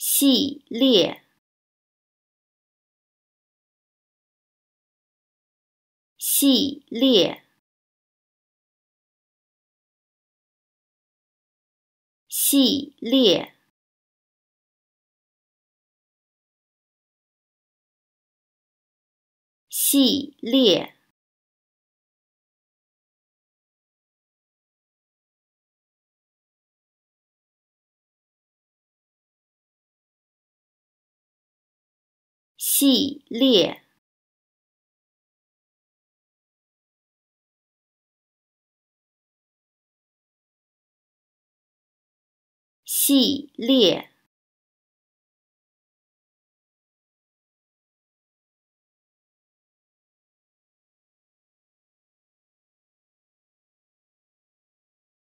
系列，系列，系列，系列。系列，系列。